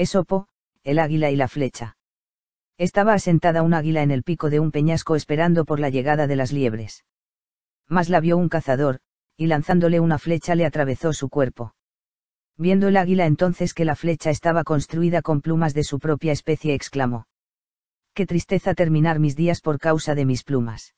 Esopo, el águila y la flecha. Estaba asentada un águila en el pico de un peñasco esperando por la llegada de las liebres. Mas la vio un cazador, y lanzándole una flecha le atravesó su cuerpo. Viendo el águila entonces que la flecha estaba construida con plumas de su propia especie, exclamó. Qué tristeza terminar mis días por causa de mis plumas.